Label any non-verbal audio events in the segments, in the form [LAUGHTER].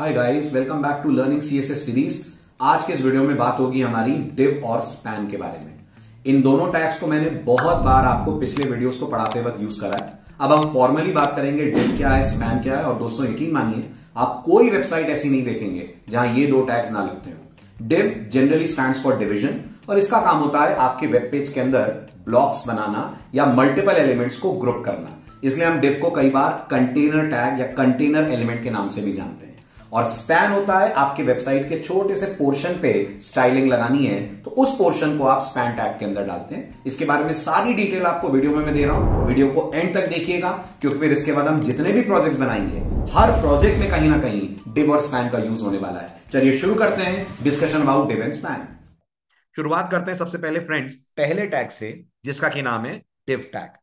hi guys welcome back to learning CSS series आज के इस वीडियो में बात होगी हमारी डिव और स्पैन के बारे में इन दोनों टैग्स को मैंने बहुत बार आपको पिछले वीडियोस को पढ़ाते वक्त यूज करा है अब हम फॉर्मली बात करेंगे डिव क्या है स्पैन क्या है और दोस्तों यकीन मानिए आप कोई वेबसाइट ऐसी नहीं देखेंगे जहां ये दो टैग्स ना लिखते हो div generally stand for division और इसका काम होता है आपके वेब पेज के अंदर ब्लॉक्स बनाना या मल्टीपल एलिमेंट्स को ग्रुप करना इसलिए हम डिव को कई बार कंटेनर टैग या कंटेनर एलिमेंट के नाम से भी जानते हैं और स्पैन होता है आपके वेबसाइट के छोटे से पोर्शन पे स्टाइलिंग लगानी है तो उस पोर्शन को आप स्पैन टैग के अंदर डालते हैं इसके बारे में सारी डिटेल आपको वीडियो में मैं दे रहा हूं वीडियो को एंड तक देखिएगा क्योंकि फिर इसके बाद हम जितने भी प्रोजेक्ट बनाएंगे हर प्रोजेक्ट में कहीं ना कहीं डिवर्स और स्पैन का यूज होने वाला है चलिए शुरू करते हैं discussion about divs and span शुरुआत करते हैं सबसे पहले फ्रेंड्स पहले टैग से जिसका की नाम है डिव टैग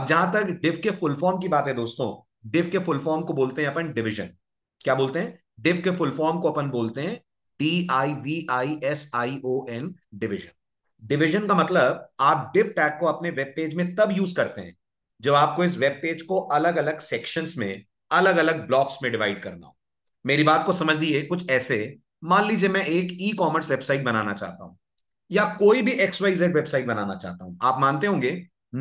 अब जहां तक डिव के फुल फॉर्म की बात है दोस्तों डिव के फुल फॉर्म को बोलते हैं अपन डिविजन क्या बोलते हैं डिव के फुल फॉर्म को अपन बोलते हैं D I V I S I O N division division का मतलब आप डिव टैग को अपने वेब पेज में तब यूज करते हैं जब आपको इस वेब पेज को अलग अलग सेक्शंस में अलग अलग ब्लॉक्स में डिवाइड करना हो मेरी बात को समझिए कुछ ऐसे मान लीजिए मैं एक ई कॉमर्स वेबसाइट बनाना चाहता हूं या कोई भी एक्स वाई जेड वेबसाइट बनाना चाहता हूं आप मानते होंगे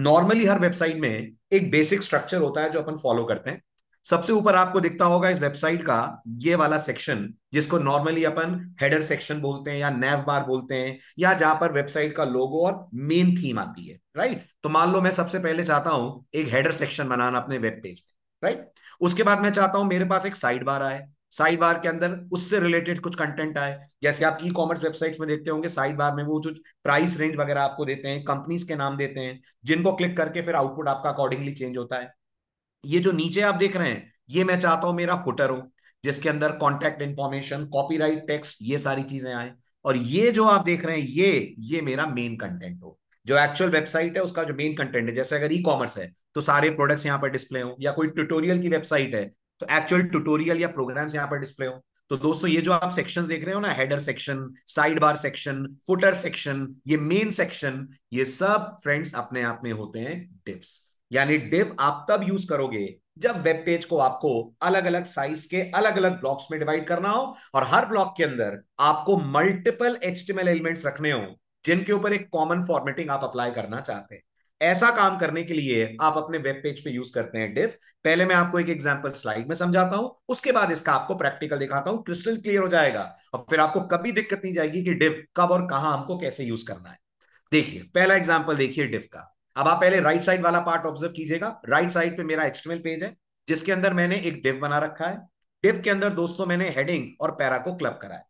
नॉर्मली हर वेबसाइट में एक बेसिक स्ट्रक्चर होता है जो अपन फॉलो करते हैं सबसे ऊपर आपको दिखता होगा इस वेबसाइट का ये वाला सेक्शन जिसको नॉर्मली अपन हेडर सेक्शन बोलते हैं या नेव बार बोलते हैं या जहां पर वेबसाइट का लोगो और मेन थीम आती है राइट तो मान लो मैं सबसे पहले चाहता हूं एक हेडर सेक्शन बनाना अपने वेब पेज पे राइट उसके बाद मैं चाहता हूं मेरे पास एक साइड बार आए साइड बार के अंदर उससे रिलेटेड कुछ कंटेंट आए जैसे आप ई कॉमर्स वेबसाइट्स में देखते होंगे साइड बार में वो जो प्राइस रेंज वगैरह आपको देते हैं कंपनीज के नाम देते हैं जिनको क्लिक करके फिर आउटपुट आपका अकॉर्डिंगली चेंज होता है ये जो नीचे आप देख रहे हैं ये मैं चाहता हूं मेरा फुटर हो जिसके अंदर कॉन्टेक्ट इंफॉर्मेशन कॉपीराइट टेक्स्ट ये सारी चीजें आए और ये जो आप देख रहे हैं ये ये मेरा मेन कंटेंट हो जो एक्चुअल वेबसाइट है उसका जो मेन कंटेंट है जैसे अगर ई e कॉमर्स है तो सारे प्रोडक्ट्स यहाँ पर डिस्प्ले हो या कोई ट्यूटोरियल की वेबसाइट है तो एक्चुअल ट्यूटोरियल या प्रोग्राम्स यहाँ पर डिस्प्ले हो तो दोस्तों ये जो आप सेक्शंस देख रहे हो ना header section side bar section footer section ये मेन सेक्शन ये सब फ्रेंड्स अपने आप में होते हैं डिप्स यानी डिव आप तब यूज करोगे जब वेब पेज को आपको अलग अलग साइज के अलग अलग ब्लॉक्स में डिवाइड करना हो और हर ब्लॉक के अंदर आपको मल्टीपल एच एलिमेंट्स रखने हो जिनके ऊपर एक कॉमन फॉर्मेटिंग आप अप्लाई करना चाहते हैं ऐसा काम करने के लिए आप अपने वेब पेज पे यूज करते हैं डिफ पहले मैं आपको एक एग्जांपल स्लाइड में समझाता हूं उसके बाद इसका आपको प्रैक्टिकल दिखाता हूं क्रिस्टल क्लियर हो जाएगा और फिर आपको कभी दिक्कत नहीं जाएगी कि डिफ कब और कहां हमको कैसे यूज करना है देखिए पहला एग्जाम्पल देखिए डिफ का अब आप पहले राइट साइड वाला पार्ट ऑब्जर्व कीजिएगा राइट साइड पे मेरा एक्सटेमल पेज है जिसके अंदर मैंने एक डिव बना रखा है डिव के अंदर दोस्तों मैंने हेडिंग और पैरा को क्लब करा है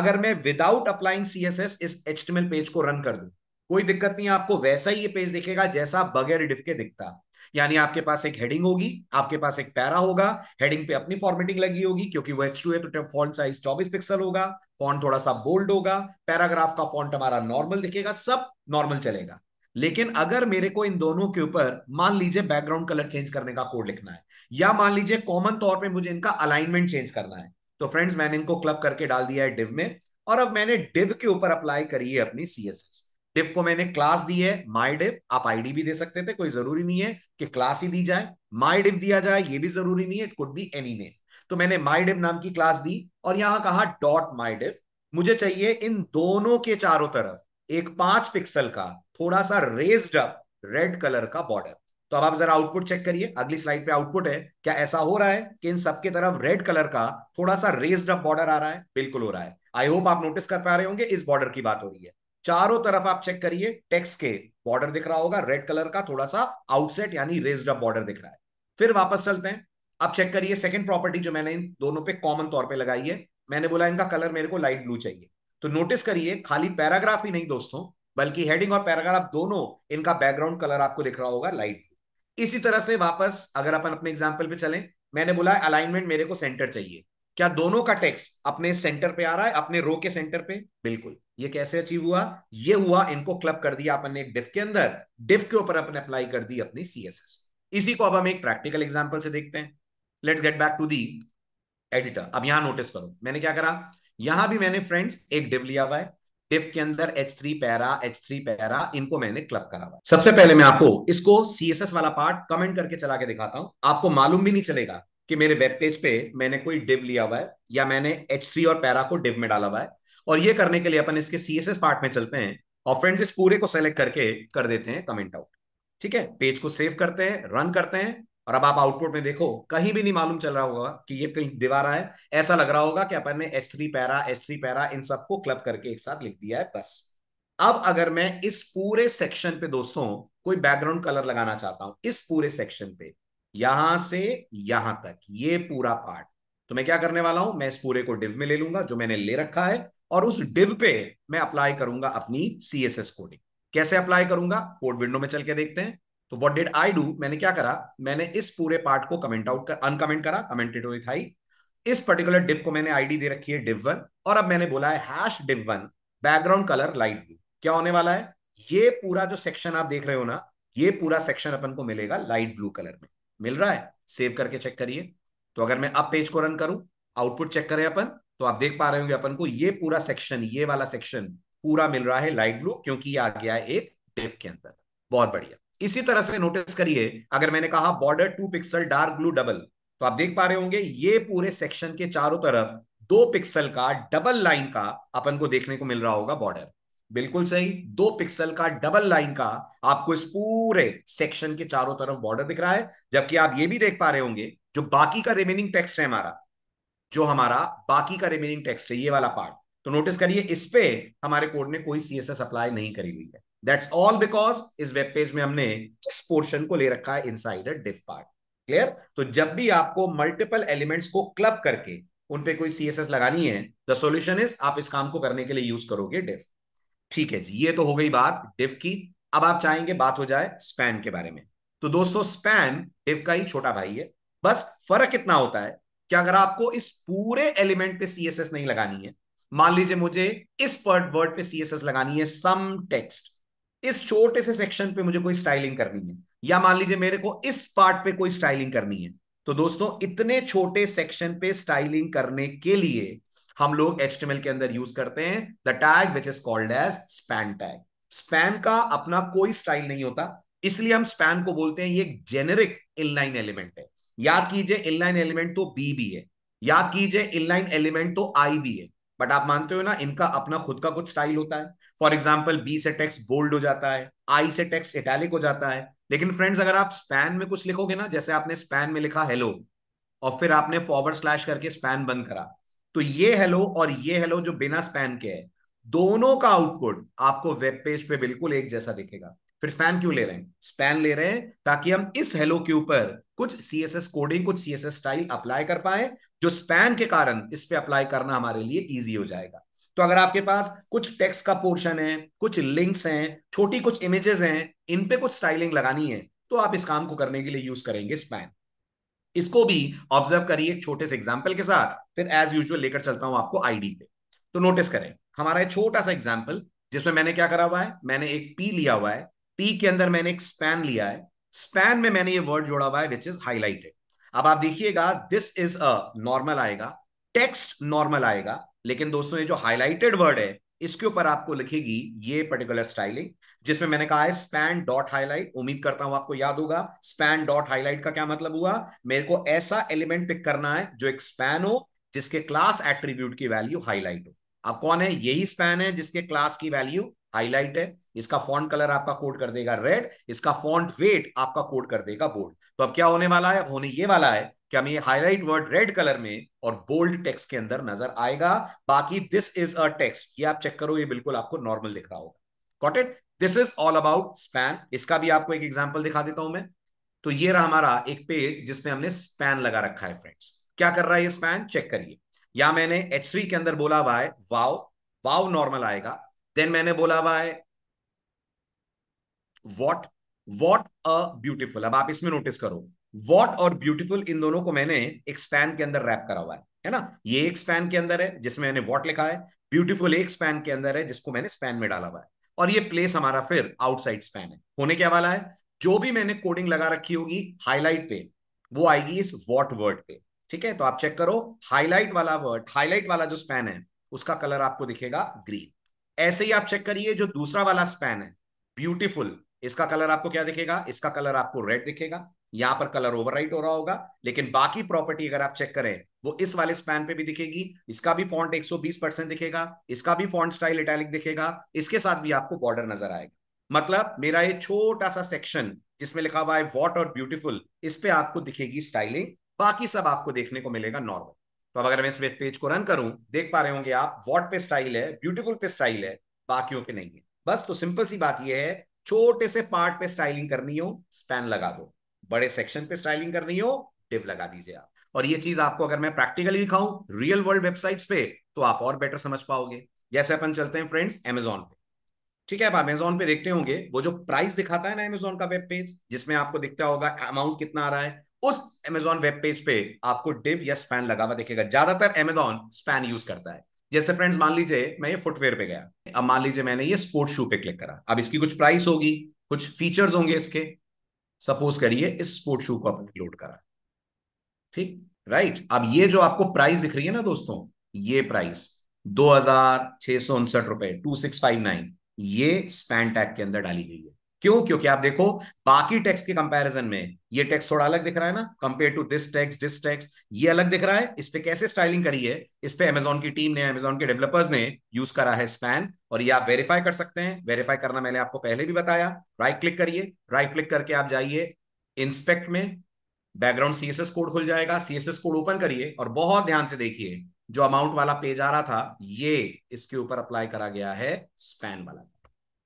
अगर मैं विदाउट अप्लाइंग सी इस एचटीएमएल पेज को रन कर दू कोई दिक्कत नहीं आपको वैसा ही ये पेज दिखेगा जैसा बगैर डिव के दिखता यानी आपके पास एक हेडिंग होगी आपके पास एक पैरा होगा हेडिंग पे अपनी फॉर्मेटिंग लगी होगी क्योंकि वो एच है तो फॉन्ट साइज चौबीस पिक्सल होगा फॉन्ट थोड़ा सा बोल्ड होगा पैराग्राफ का फॉन्ट हमारा नॉर्मल दिखेगा सब नॉर्मल चलेगा लेकिन अगर मेरे को इन दोनों के ऊपर मान लीजिए बैकग्राउंड कलर चेंज करने का कोड लिखना है या मान लीजिए कॉमन तौर पे मुझे इनका अलाइनमेंट चेंज करना है तो फ्रेंड्स मैंने इनको क्लब करके डाल दिया है डिव में और अब मैंने डिव के ऊपर अप्लाई करी है अपनी सीएसएस डिव को मैंने क्लास दी है माई डिव आप आईडी भी दे सकते थे कोई जरूरी नहीं है कि क्लास ही दी जाए माई डिव दिया जाए ये भी जरूरी नहीं है it could be any name तो मैंने माई डिव नाम की क्लास दी और यहां कहा डॉट माई डिव मुझे चाहिए इन दोनों के चारों तरफ एक पांच पिक्सल का थोड़ा सा रेज्ड अप रेड कलर का बॉर्डर तो अब आप जरा आउटपुट चेक करिए अगली स्लाइड पे आउटपुट है क्या ऐसा हो रहा है कि इन सबके तरफ रेड कलर का थोड़ा सा रेज्ड अप बॉर्डर आ रहा है बिल्कुल हो रहा है आई होप आप नोटिस कर पा रहे होंगे इस बॉर्डर की बात हो रही है चारों तरफ आप चेक करिए टेक्स के बॉर्डर दिख रहा होगा रेड कलर का थोड़ा सा आउटसेट यानी रेज्ड अप बॉर्डर दिख रहा है फिर वापस चलते हैं अब चेक करिए सेकंड प्रॉपर्टी जो मैंने इन दोनों पे कॉमन तौर पे लगाई है मैंने बोला इनका कलर मेरे को लाइट ब्लू चाहिए तो नोटिस करिए खाली पैराग्राफ ही नहीं दोस्तों बल्कि हेडिंग और पैराग्राफ दोनों इनका बैकग्राउंड कलर आपको दिख रहा होगा लाइट इसी तरह से वापस अगर अपन अपने एग्जाम्पल पे चलें मैंने बोला अलाइनमेंट मेरे को सेंटर चाहिए क्या दोनों का टेक्स्ट अपने सेंटर पे आ रहा है अपने रो के सेंटर पे बिल्कुल ये कैसे अचीव हुआ ये हुआ इनको क्लब कर दिया अपन ने एक डिफ के अंदर डिफ के ऊपर अपने अप्लाई कर दी अपनी सीएसएस इसी को अब हम एक प्रैक्टिकल एग्जाम्पल से देखते हैं let's get back to the editor अब यहां नोटिस करो मैंने क्या करा यहां भी मैंने फ्रेंड्स एक डिव लिया हुआ है डिव के अंदर थ्री पैरा थ्री पैरा इनको मैंने क्लब करा हुआ सबसे पहले मैं आपको इसको CSS वाला पार्ट कमेंट करके चला के दिखाता हूं आपको मालूम भी नहीं चलेगा कि मेरे वेब पेज पे मैंने कोई डिव लिया हुआ है या मैंने एच थ्री और पैरा को डिव में डाला हुआ है और ये करने के लिए अपन इसके सीएसएस पार्ट में चलते हैं और फ्रेंड्स इस पूरे को सेलेक्ट करके कर देते हैं कमेंट आउट ठीक है पेज को सेव करते हैं रन करते हैं और अब आप आउटपुट में देखो कहीं भी नहीं मालूम चल रहा होगा कि ये कहीं दीवार है ऐसा लग रहा होगा कि अपन ने H three para H three para इन सबको क्लब करके एक साथ लिख दिया है बस अब अगर मैं इस पूरे सेक्शन पे दोस्तों कोई बैकग्राउंड कलर लगाना चाहता हूं इस पूरे सेक्शन पे यहां से यहां तक ये पूरा पार्ट तो मैं क्या करने वाला हूं मैं इस पूरे को डिव में ले लूंगा जो मैंने ले रखा है और उस डिव पे मैं अप्लाई करूंगा अपनी सीएसएस कोडिंग कैसे अप्लाई करूंगा कोड विंडो में चल के देखते हैं तो वॉट डिड आई डू मैंने क्या करा मैंने इस पूरे पार्ट को कमेंट आउट कर अनकमेंट करा कमेंटेड हुई इस पर्टिकुलर डिव को मैंने आईडी दे रखी है डिव वन और अब मैंने बोला है hash div one background colour light blue क्या होने वाला है ये पूरा जो सेक्शन आप देख रहे हो ना ये पूरा सेक्शन अपन को मिलेगा लाइट ब्लू कलर में मिल रहा है सेव करके चेक करिए तो अगर मैं अब पेज को रन करूं आउटपुट चेक करें अपन तो आप देख पा रहे होंगे अपन को ये पूरा सेक्शन ये वाला सेक्शन पूरा मिल रहा है लाइट ब्लू क्योंकि ये आ गया है एक डिव के अंदर बहुत बढ़िया इसी तरह से नोटिस करिए अगर मैंने कहा border two pixel dark blue double तो आप देख पा रहे होंगे ये पूरे सेक्शन के चारों तरफ दो पिक्सल का डबल लाइन का अपन को देखने को मिल रहा होगा बॉर्डर बिल्कुल सही दो पिक्सल का डबल लाइन का आपको इस पूरे सेक्शन के चारों तरफ बॉर्डर दिख रहा है जबकि आप ये भी देख पा रहे होंगे जो बाकी का रिमेनिंग टेक्स्ट है हमारा जो हमारा बाकी का रिमेनिंग टेक्स्ट है ये वाला पार्ट तो नोटिस करिए इस पे हमारे कोड ने कोई सीएसएस अप्लाई नहीं करी हुई है दैट्स ऑल बिकॉज इस वेब पेज में हमने इस पोर्शन को ले रखा है इन अ डिफ पार्ट क्लियर तो जब भी आपको मल्टीपल एलिमेंट्स को क्लब करके उन पे कोई सीएसएस लगानी है द सॉल्यूशन इज आप इस काम को करने के लिए यूज करोगे डिफ ठीक है जी ये तो हो गई बात डिफ की अब आप चाहेंगे बात हो जाए स्पैन के बारे में तो दोस्तों स्पैन डिफ का ही छोटा भाई है बस फर्क इतना होता है कि अगर आपको इस पूरे एलिमेंट पे सीएसएस नहीं लगानी है मान लीजिए मुझे इस वर्ड पे सीएसएस लगानी है सम टेक्स्ट इस छोटे से सेक्शन पे मुझे कोई स्टाइलिंग करनी है या मान लीजिए मेरे को इस पार्ट पे कोई स्टाइलिंग करनी है तो दोस्तों इतने छोटे सेक्शन पे स्टाइलिंग करने के लिए हम लोग एच के अंदर यूज करते हैं the tag which is called as span tag span का अपना कोई स्टाइल नहीं होता इसलिए हम स्पैन को बोलते हैं ये जेनेरिक इनलाइन एलिमेंट है याद कीजिए इनलाइन एलिमेंट तो बी भी है याद कीजिए इनलाइन एलिमेंट तो आई भी है बट आप मानते हो ना इनका अपना खुद का कुछ स्टाइल होता है फॉर एग्जाम्पल बी से टेक्स्ट बोल्ड हो जाता है आई से टेक्स्ट इटैलिक हो जाता है लेकिन फ्रेंड्स अगर आप स्पैन में कुछ लिखोगे ना जैसे आपने स्पैन में लिखा हेलो और फिर आपने फॉरवर्ड स्लैश करके स्पैन बंद करा तो ये हेलो और ये हेलो जो बिना स्पैन के है दोनों का आउटपुट आपको वेब पेज पे बिल्कुल एक जैसा दिखेगा फिर स्पैन क्यों ले रहे हैं स्पैन ले रहे हैं ताकि हम इस हेलो के ऊपर कुछ सीएसएस कोडिंग कुछ सीएसएस स्टाइल अप्लाई कर पाए जो स्पैन के कारण इस पे अप्लाई करना हमारे लिए इजी हो जाएगा तो अगर आपके पास कुछ टेक्स्ट का पोर्शन है कुछ लिंक्स हैं छोटी कुछ इमेजेस हैं इन पे कुछ स्टाइलिंग लगानी है तो आप इस काम को करने के लिए यूज करेंगे स्पैन इसको भी ऑब्जर्व करिए छोटे से एग्जाम्पल के साथ फिर एज यूजल लेकर चलता हूं आपको आईडी पे तो नोटिस करें हमारा छोटा सा एग्जाम्पल जिसमें मैंने क्या करा हुआ है मैंने एक पी लिया हुआ है पी के अंदर मैंने एक स्पैन लिया है स्पैन में मैंने ये वर्ड जोड़ा हुआ है विच इज हाईलाइटेड अब आप देखिएगा दिस इज अ नॉर्मल आएगा टेक्स्ट नॉर्मल आएगा लेकिन दोस्तों ये जो हाईलाइटेड वर्ड है इसके ऊपर आपको लिखेगी ये पर्टिकुलर स्टाइलिंग जिसमें मैंने कहा है स्पैन डॉट हाईलाइट उम्मीद करता हूं आपको याद होगा स्पैन डॉट हाईलाइट का क्या मतलब हुआ मेरे को ऐसा एलिमेंट पिक करना है जो एक स्पैन हो जिसके क्लास एट्रीब्यूट की वैल्यू हाईलाइट हो अब कौन है यही स्पैन है जिसके क्लास की वैल्यू हाईलाइट है इसका फॉन्ट कलर आपका कोड कर देगा रेड इसका फॉन्ट वेट आपका कोड कर देगा बोल्ड तो अब क्या होने वाला है होने ये वाला है कि हमें हाईलाइट वर्ड रेड कलर में और बोल्ड टेक्स्ट के अंदर नजर आएगा बाकी दिस इज अ टेक्स्ट ये आप चेक करो ये बिल्कुल आपको नॉर्मल दिख रहा होगा got it this is all about span इसका भी आपको एक एग्जाम्पल दिखा देता हूं मैं तो ये रहा हमारा एक पेज जिसमें हमने स्पैन लगा रखा है फ्रेंड्स क्या कर रहा है ये स्पैन चेक करिए या मैंने एच के अंदर बोला हुआ है वाव वाव नॉर्मल आएगा देन मैंने बोला हुआ है वॉट वॉट अ ब्यूटिफुल अब आप इसमें नोटिस करो वॉट और ब्यूटिफुल इन दोनों को मैंने एक स्पैन के अंदर रैप करा हुआ है है ना ये एक स्पैन के अंदर है जिसमें मैंने वॉट लिखा है ब्यूटिफुल एक स्पैन के अंदर है जिसको मैंने स्पैन में डाला हुआ है और ये प्लेस हमारा फिर आउटसाइड स्पैन है होने क्या वाला है जो भी मैंने कोडिंग लगा रखी होगी हाईलाइट पे वो आएगी इस वॉट वर्ड पे ठीक है तो आप चेक करो हाईलाइट वाला वर्ड हाईलाइट वाला जो स्पैन है उसका कलर आपको दिखेगा ग्रीन ऐसे ही आप चेक करिए जो दूसरा वाला स्पैन है ब्यूटिफुल इसका कलर आपको क्या दिखेगा इसका कलर आपको रेड दिखेगा यहां पर कलर ओवरराइट हो रहा होगा लेकिन बाकी प्रॉपर्टी अगर आप चेक करें वो इस वाले स्पैन पे भी दिखेगी इसका भी फॉन्ट 120 परसेंट दिखेगा इसका भी फॉन्ट स्टाइल इटैलिक दिखेगा इसके साथ भी आपको बॉर्डर नजर आएगा मतलब मेरा ये छोटा सा सेक्शन जिसमें लिखा हुआ है वॉट और ब्यूटीफुल इस पे आपको दिखेगी स्टाइलिंग बाकी सब आपको देखने को मिलेगा नॉर्मल तो अब अगर मैं इस वेब पेज को रन करूं देख पा रहे होंगे आप वॉट पे स्टाइल है ब्यूटीफुल पे स्टाइल है बाकियों पे नहीं है बस तो सिंपल सी बात यह है छोटे से पार्ट पे स्टाइलिंग करनी हो स्पैन लगा दो बड़े सेक्शन पे स्टाइलिंग करनी हो टिप लगा दीजिए आप और ये चीज आपको अगर मैं प्रैक्टिकली दिखाऊं रियल वर्ल्ड वेबसाइट्स पे तो आप और बेटर समझ पाओगे जैसे अपन चलते हैं फ्रेंड्स एमेजॉन पे ठीक है आप अमेजोन पे देखते होंगे वो जो प्राइस दिखाता है ना अमेजोन का वेब पेज जिसमें आपको दिखता होगा अमाउंट कितना आ रहा है उस अमेजोन वेब पेज पे आपको डिप या स्पैन लगा हुआ दिखेगा ज्यादातर अमेजोन स्पैन यूज करता है जैसे फ्रेंड्स मान लीजिए मैं ये फुटवेयर पे गया अब मान लीजिए मैंने ये स्पोर्ट्स शू पे क्लिक करा अब इसकी कुछ प्राइस होगी कुछ फीचर्स होंगे इसके सपोज करिए इस स्पोर्ट शू को आपने लोड करा ठीक राइट अब ये जो आपको प्राइस दिख रही है ना दोस्तों ये प्राइस दो हजार छह सौ उनसठ रुपए टू सिक्स फाइव नाइन ये स्पैन टैग के अंदर डाली गई है क्यों क्योंकि आप देखो बाकी टैक्स के कंपैरिजन में ये टैक्स थोड़ा अलग दिख रहा है ना compare to this text this text ये अलग दिख रहा है इस पे कैसे स्टाइलिंग करी है इस पे अमेजोन की टीम ने अमेजोन के डेवलपर्स ने यूज करा है स्पैन और ये आप वेरीफाई कर सकते हैं वेरीफाई करना मैंने आपको पहले भी बताया राइट क्लिक करिए राइट क्लिक करके आप जाइए इंस्पेक्ट में बैकग्राउंड सीएसएस कोड खुल जाएगा सीएसएस कोड ओपन करिए और बहुत ध्यान से देखिए जो अमाउंट वाला पेज आ रहा था ये इसके ऊपर अप्लाई करा गया है स्पैन वाला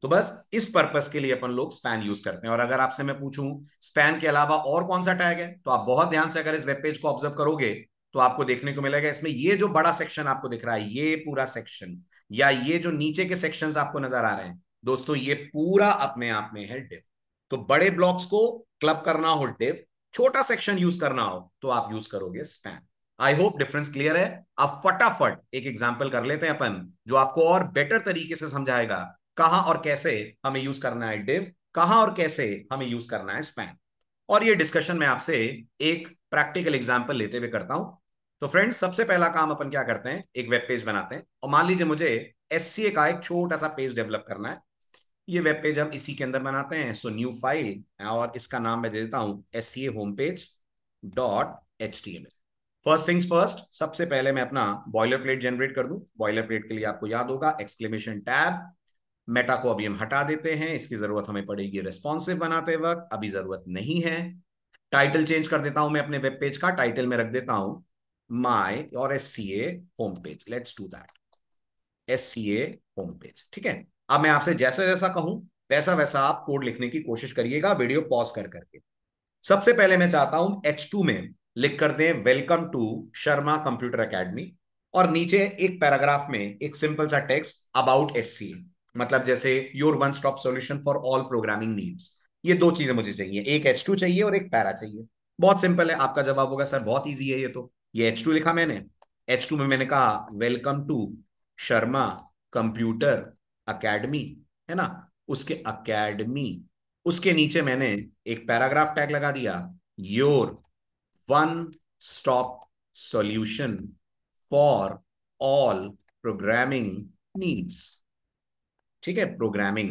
तो बस इस पर्पज के लिए अपन लोग स्पैन यूज करते हैं और अगर आपसे मैं पूछूं स्पैन के अलावा और कौन सा टैग है तो आप बहुत ध्यान से अगर इस वेब पेज को ऑब्जर्व करोगे तो आपको देखने को मिलेगा इसमें ये जो बड़ा सेक्शन आपको दिख रहा है ये पूरा सेक्शन या ये जो नीचे के सेक्शन आपको नजर आ रहे हैं दोस्तों ये पूरा अपने आप में है डिव तो बड़े ब्लॉक्स को क्लब करना हो डिव छोटा सेक्शन यूज करना हो तो आप यूज करोगे span I hope difference clear है अब फटाफट एक एग्जाम्पल कर लेते हैं अपन जो आपको और बेटर तरीके से समझाएगा कहा और कैसे हमें यूज करना है डिव कहा और कैसे हमें यूज करना है स्पैन और ये डिस्कशन मैं आपसे एक प्रैक्टिकल एग्जाम्पल लेते हुए करता हूं तो फ्रेंड्स सबसे पहला काम अपन क्या करते हैं एक वेब पेज बनाते हैं और मान लीजिए मुझे एस का एक छोटा सा पेज डेवलप करना है ये वेब पेज हम इसी के अंदर बनाते हैं सो न्यू फाइल और इसका नाम मैं दे देता हूं S C A home page dot H T M S first things first सबसे पहले मैं अपना बॉयलर प्लेट जनरेट कर दू बॉयलर प्लेट के लिए आपको याद होगा एक्सक्लेमेशन टैब मेटा को अभी हम हटा देते हैं इसकी जरूरत हमें पड़ेगी रेस्पॉन्सिव बनाते वक्त अभी जरूरत नहीं है टाइटल चेंज कर देता हूं मैं अपने वेब पेज का टाइटल में रख देता हूं माई और S C A home page let's do that S C A home page ठीक है अब मैं आपसे जैसा जैसा कहूं वैसा वैसा आप कोड लिखने की कोशिश करिएगा वीडियो पॉज कर करके सबसे पहले मैं चाहता हूं एच टू में लिख कर दें welcome to Sharma computer academy और नीचे एक पैराग्राफ में एक सिंपल सा text about S C A मतलब जैसे your one stop solution for all programming needs ये दो चीजें मुझे चाहिए एक एच टू चाहिए और एक पैरा चाहिए बहुत सिंपल है आपका जवाब होगा सर बहुत ईजी है ये तो ये एच टू लिखा मैंने एच टू में मैंने कहा welcome to Sharma computer academy है ना उसके अकेडमी उसके नीचे मैंने एक पैराग्राफ टैग लगा दिया your one stop solution for all programming needs ठीक है programming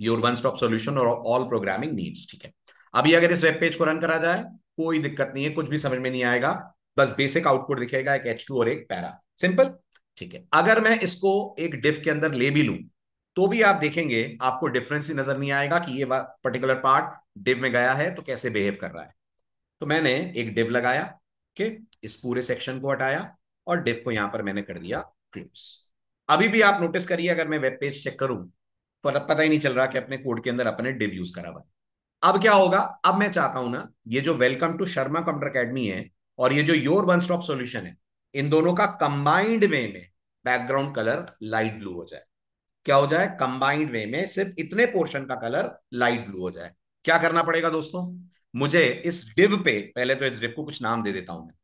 your one stop solution और ऑल प्रोग्रामिंग नीड्स ठीक है अभी अगर इस वेब पेज को रन करा जाए कोई दिक्कत नहीं है कुछ भी समझ में नहीं आएगा बस बेसिक आउटपुट दिखेगा एक एच और एक पैरा सिंपल ठीक है अगर मैं इसको एक डिफ के अंदर ले भी लू तो भी आप देखेंगे आपको डिफरेंस ही नजर नहीं आएगा कि ये पर्टिकुलर पार्ट डिव में गया है तो कैसे बिहेव कर रहा है तो मैंने एक डिव लगाया कि इस पूरे सेक्शन को हटाया और डिव को यहां पर मैंने कर दिया क्लोज अभी भी आप नोटिस करिए अगर मैं वेब पेज चेक करूं तो पता ही नहीं चल रहा कि अपने कोड के अंदर अपने डिव यूज करा हुआ अब क्या होगा अब मैं चाहता हूं ना ये जो welcome to Sharma computer academy है और ये जो योर वन स्टॉप सोल्यूशन है इन दोनों का कंबाइंड वे में बैकग्राउंड कलर लाइट ब्लू हो जाए क्या हो जाए कंबाइंड वे में सिर्फ इतने पोर्शन का कलर लाइट ब्लू हो जाए क्या करना पड़ेगा दोस्तों मुझे इस डिव पे पहले तो इस डिव को कुछ नाम दे देता हूं मैं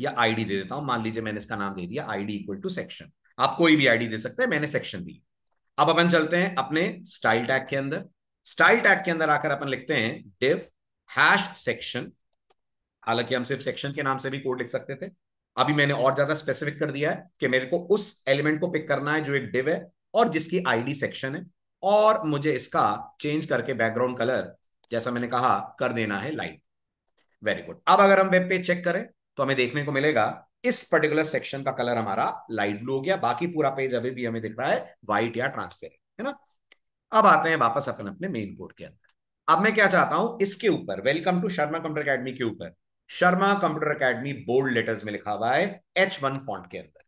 या आईडी दे देता हूं मान लीजिए मैंने इसका नाम दे दिया आईडी इक्वल टू सेक्शन आप कोई भी आईडी दे सकते हैं मैंने सेक्शन दी अब अपन चलते हैं अपने स्टाइल टैग के अंदर स्टाइल टैग के अंदर आकर अपन लिखते हैं डिफ हैश सेक्शन हालांकि हम सिर्फ सेक्शन के नाम से भी कोड लिख सकते थे अभी मैंने और ज्यादा स्पेसिफिक कर दिया है कि मेरे को उस एलिमेंट को पिक करना है जो एक डिव है और जिसकी आईडी सेक्शन है और मुझे इसका चेंज करके बैकग्राउंड कलर जैसा मैंने कहा कर देना है लाइट वेरी गुड अब अगर हम वेब पेज चेक करें तो हमें देखने को मिलेगा इस पर्टिकुलर सेक्शन का कलर हमारा लाइट ब्लू हो गया बाकी पूरा पेज अभी भी हमें दिख रहा है व्हाइट या ट्रांसपेरेंट है ना अब आते हैं वापस अपन अपने मेन बोर्ड के अंदर अब मैं क्या चाहता हूं इसके ऊपर welcome to Sharma computer academy के ऊपर Sharma computer academy bold letters में लिखा हुआ है एच वन फॉन्ट के अंदर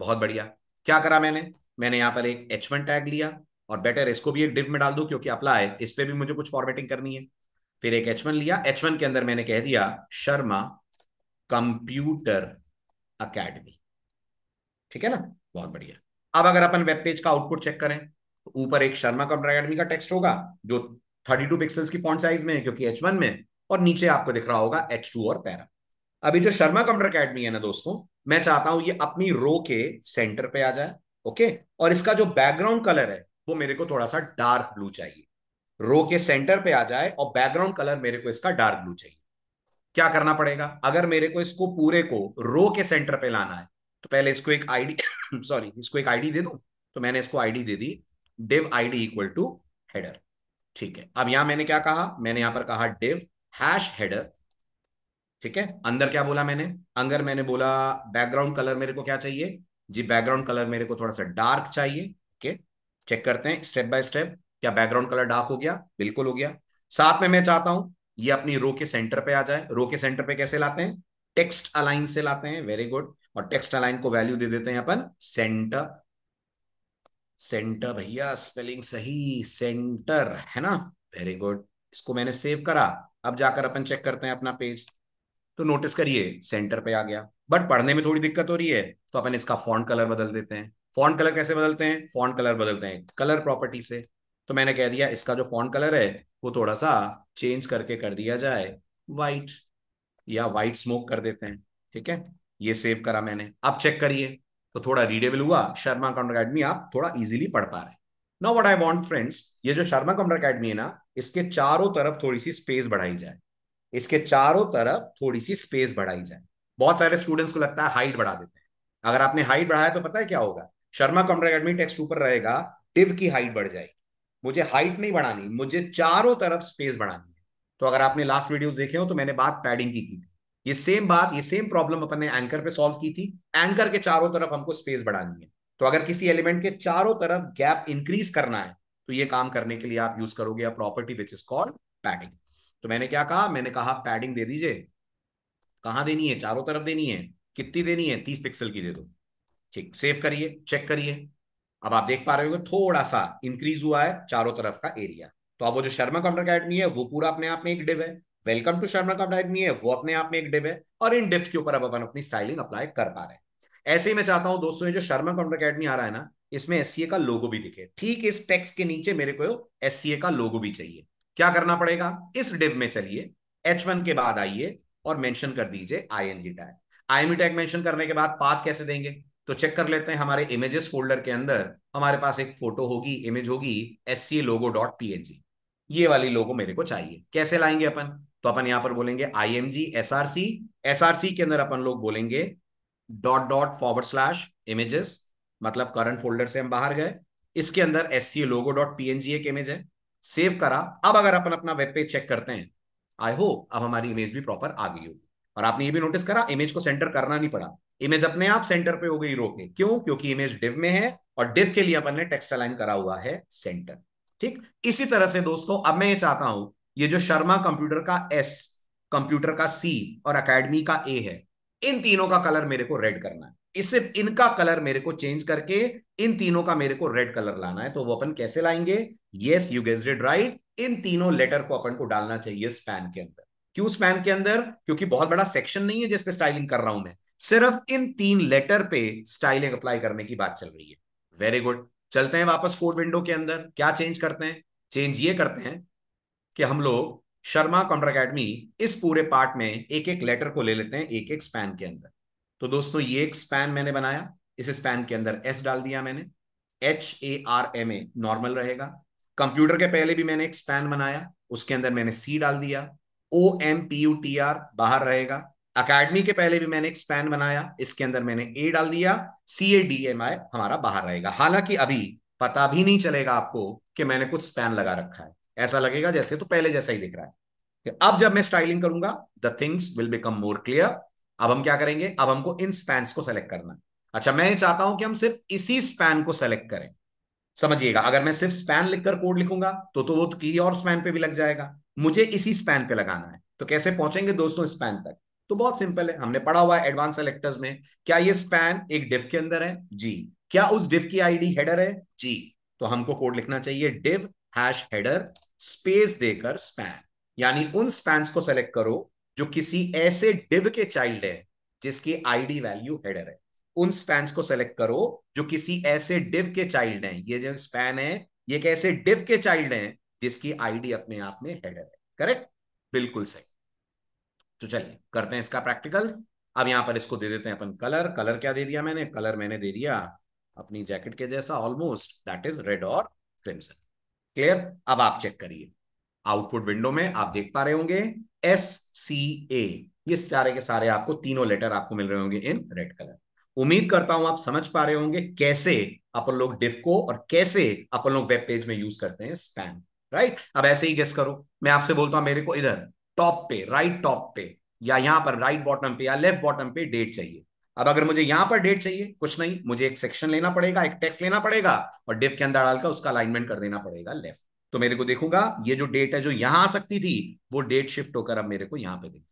बहुत बढ़िया क्या करा मैंने मैंने यहां पर एक एच वन टैग लिया और बेटर इसको भी एक डिव में डाल दू क्योंकि अपला है इस पर भी मुझे कुछ फॉर्मेटिंग करनी है फिर एक एच वन लिया एच वन के अंदर मैंने कह दिया शर्मा कंप्यूटर अकेडमी ठीक है ना बहुत बढ़िया अब अगर अपन वेब पेज का आउटपुट चेक करें तो ऊपर एक शर्मा कंप्यूटर अकेडमी का टेक्स्ट होगा जो 32 पिक्सल्स की पॉइंट साइज में है क्योंकि H1 में और नीचे आपको दिख रहा होगा H2 और पैरा अभी जो शर्मा कंप्यूटर अकेडमी है ना दोस्तों मैं चाहता हूं ये अपनी रो के सेंटर पे आ जाए ओके और इसका जो बैकग्राउंड कलर है वो मेरे को थोड़ा सा डार्क ब्लू चाहिए रो के सेंटर पे आ जाए और बैकग्राउंड कलर मेरे को इसका डार्क ब्लू चाहिए क्या करना पड़ेगा अगर मेरे को इसको पूरे को रो के सेंटर पे लाना है तो पहले इसको एक आईडी सॉरी [COUGHS] इसको एक आईडी दे दू तो मैंने इसको आईडी दे दी div ID equal to header ठीक है अब यहां मैंने क्या कहा मैंने यहां पर कहा डिव हैश हेडर ठीक है अंदर क्या बोला मैंने अंदर मैंने बोला बैकग्राउंड कलर मेरे को क्या चाहिए जी बैकग्राउंड कलर मेरे को थोड़ा सा डार्क चाहिए ओके चेक करते हैं स्टेप बाय स्टेप क्या बैकग्राउंड कलर डार्क हो गया बिल्कुल हो गया साथ में मैं चाहता हूं ये अपनी रो के सेंटर पे आ जाए रो के सेंटर पे कैसे लाते हैं टेक्स्ट अलाइन से लाते हैं वेरी गुड और टेक्स्ट अलाइन को वैल्यू दे देते हैं अपन सेंटर सेंटर भैया स्पेलिंग सही सेंटर है ना वेरी गुड इसको मैंने सेव करा अब जाकर अपन चेक करते हैं अपना पेज तो नोटिस करिए सेंटर पे आ गया बट पढ़ने में थोड़ी दिक्कत हो रही है तो अपन इसका फॉन्ट कलर बदल देते हैं फॉन्ट कलर कैसे बदलते हैं फॉन्ट कलर बदलते हैं कलर प्रॉपर्टी से तो मैंने कह दिया इसका जो फॉन्ट कलर है वो थोड़ा सा चेंज करके कर दिया जाए वाइट या वाइट स्मोक कर देते हैं ठीक है ये सेव करा मैंने अब चेक करिए तो थोड़ा रीडेबल हुआ शर्मा कंप्यूटर अकेडमी आप थोड़ा इजीली पढ़ पा रहे हैं वट आई वॉन्ट फ्रेंड्स ये जो शर्मा कंप्यूटर अकेडमी है ना इसके चारों तरफ थोड़ी सी स्पेस बढ़ाई जाए इसके चारों तरफ थोड़ी सी स्पेस बढ़ाई जाए बहुत सारे स्टूडेंट्स को लगता है हाइट बढ़ा देते हैं अगर आपने हाइट बढ़ाया तो पता है क्या होगा शर्मा कंप्यूटर अकेडमी टेक्स्ट ऊपर रहेगा टिव की हाइट बढ़ जाएगी मुझे हाइट नहीं बढ़ानी मुझे चारों तरफ स्पेस बढ़ानी है तो अगर आपने लास्ट वीडियो देखे हो तो मैंने बात पैडिंग की थी ये सेम बात ये सेम प्रॉब्लम अपन ने एंकर पे सॉल्व की थी एंकर के चारों तरफ हमको स्पेस बढ़ानी है तो अगर किसी एलिमेंट के चारों तरफ गैप इंक्रीज करना है तो ये काम करने के लिए आप यूज करोगे या property which is called padding तो मैंने क्या कहा मैंने कहा पैडिंग दे दीजिए कहा देनी है चारों तरफ देनी है कितनी देनी है तीस पिक्सल की दे दो ठीक सेव करिए चेक करिए अब आप देख पा रहे होंगे थोड़ा सा इंक्रीज हुआ है चारों तरफ का एरिया तो अब वो जो शर्मा कंप्यूटर अकेडमी है वो पूरा अपने आप में एक डिव है welcome to Sharma computer academy है वो अपने आप में एक डिव है और इन डिव के ऊपर अब अपन अपनी स्टाइलिंग अप्लाई कर पा रहे हैं ऐसे ही मैं चाहता हूं दोस्तों ये जो शर्मा कंप्यूटर अकेडमी आ रहा है ना इसमें एस का लोगो भी दिखे ठीक इस टेक्स के नीचे मेरे को एस का लोगो भी चाहिए क्या करना पड़ेगा इस डिव में चलिए एच के बाद आइए और मेंशन कर दीजिए I N tag I tag mention करने के बाद पाथ कैसे देंगे तो चेक कर लेते हैं हमारे इमेजेस फोल्डर के अंदर हमारे पास एक फोटो होगी इमेज होगी S C logo dot P N G ये वाली लोगो मेरे को चाहिए कैसे लाएंगे अपन तो अपन यहां पर बोलेंगे I M G S R C S R C के अंदर अपन लोग बोलेंगे dot dot forward slash images मतलब करंट फोल्डर से हम बाहर गए इसके अंदर S C logo dot P N G एक इमेज है सेव करा अब अगर अपन अपना वेब पेज चेक करते हैं आई होप अब हमारी इमेज भी प्रॉपर आ गई होगी और आपने ये भी नोटिस करा इमेज को सेंटर करना नहीं पड़ा इमेज अपने आप सेंटर पे हो गई रो के क्यों क्योंकि इमेज डिव में है और डिव के लिए अपन ने टेक्स्ट अलाइन करा हुआ है सेंटर ठीक इसी तरह से दोस्तों अब मैं ये चाहता हूं ये जो शर्मा कंप्यूटर का एस कंप्यूटर का सी और अकेडमी का ए है इन तीनों का कलर मेरे को रेड करना है इससे इनका कलर मेरे को चेंज करके इन तीनों का मेरे को रेड कलर लाना है तो वो अपन कैसे लाएंगे यस यू गेस्डेड राइट इन तीनों लेटर को अपन को डालना चाहिए स्पैन के अंदर क्यों स्पैन के अंदर क्योंकि बहुत बड़ा सेक्शन नहीं है जिसपे स्टाइलिंग कर रहा हूं मैं सिर्फ इन तीन लेटर पे स्टाइलिंग अप्लाई करने की बात चल रही है वेरी गुड चलते हैं वापस कोड विंडो के अंदर क्या चेंज करते हैं चेंज ये करते हैं कि हम लोग शर्मा कॉम्प्यूटर अकेडमी इस पूरे पार्ट में एक एक लेटर को ले लेते हैं एक एक स्पैन के अंदर तो दोस्तों ये एक स्पैन मैंने बनाया इस स्पैन के अंदर एस डाल दिया मैंने H A R M A normal रहेगा कंप्यूटर के पहले भी मैंने एक स्पैन बनाया उसके अंदर मैंने सी डाल दिया O M P U T R बाहर रहेगा अकेडमी के पहले भी मैंने एक स्पैन बनाया इसके अंदर मैंने ए डाल दिया सी ए डी एम आई हमारा बाहर रहेगा हालांकि अभी पता भी नहीं चलेगा आपको कि मैंने कुछ स्पैन लगा रखा है ऐसा लगेगा जैसे तो पहले जैसा ही दिख रहा है अब जब मैं स्टाइलिंग करूंगा the things will become more clear अब हम क्या करेंगे अब हमको इन स्पैन को सेलेक्ट करना अच्छा मैं चाहता हूं कि हम सिर्फ इसी स्पैन को सेलेक्ट करें समझिएगा अगर मैं सिर्फ स्पैन लिखकर कोड लिखूंगा तो तो वो किसी और स्पैन पे भी लग जाएगा मुझे इसी स्पैन पे लगाना है तो कैसे पहुंचेंगे दोस्तों स्पैन तक तो बहुत सिंपल है हमने पढ़ा हुआ है एडवांस सेलेक्टर्स में क्या ये स्पैन एक डिव के अंदर है जी क्या उस डिव की आईडी हेडर है जी तो हमको कोड लिखना चाहिए डिव हैश हेडर स्पेस देकर स्पैन यानी उन स्पैन को सेलेक्ट करो जो किसी ऐसे डिव के चाइल्ड है जिसकी आईडी वैल्यू हेडर है उन स्पैन को सेलेक्ट करो जो किसी ऐसे डिव के चाइल्ड हैं ये जो स्पैन है ये कैसे डिव के चाइल्ड हैं जिसकी आईडी अपने आप में हेडर है करेक्ट बिल्कुल सही तो चलिए करते हैं इसका प्रैक्टिकल अब यहां पर इसको दे देते हैं अपन कलर कलर क्या दे दिया मैंने कलर मैंने दे दिया अपनी जैकेट के जैसा ऑलमोस्ट दैट इज रेड और क्रिमसन क्लियर अब आप चेक करिए आउटपुट विंडो में आप देख पा रहे होंगे एस सी ए ये सारे के सारे आपको तीनों लेटर आपको मिल रहे होंगे इन रेड कलर उम्मीद करता हूं आप समझ पा रहे होंगे कैसे अपन लोग डिफ को और कैसे अपन लोग वेब पेज में यूज करते हैं स्पैम राइट अब ऐसे ही गेस करो मैं आपसे बोलता हूं मेरे को इधर टॉप पे राइट टॉप पे या यहां पर राइट बॉटम पे या लेफ्ट बॉटम पे डेट चाहिए अब अगर मुझे यहां पर डेट चाहिए कुछ नहीं मुझे एक सेक्शन लेना पड़ेगा एक टेक्स्ट लेना पड़ेगा और डिफ के अंदर डालकर उसका अलाइनमेंट कर देना पड़ेगा लेफ्ट तो मेरे को देखूंगा ये जो डेट है जो यहां आ सकती थी वो डेट शिफ्ट होकर अब मेरे को यहां पे दिख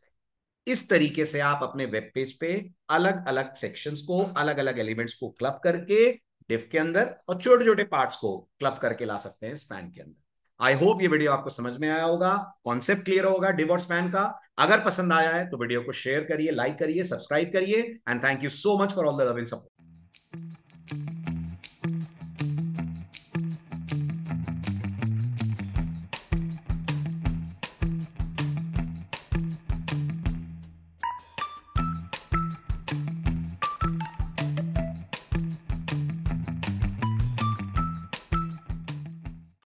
इस तरीके से आप अपने वेब पेज पे अलग अलग सेक्शंस को अलग अलग एलिमेंट्स को क्लब करके डिफ के अंदर और छोटे छोटे पार्ट्स को क्लब करके ला सकते हैं स्पैन के अंदर आई होप ये वीडियो आपको समझ में आया होगा कॉन्सेप्ट क्लियर होगा डिव और स्पैन का अगर पसंद आया है तो वीडियो को शेयर करिए लाइक करिए सब्सक्राइब करिए and thank you so much for all the love in support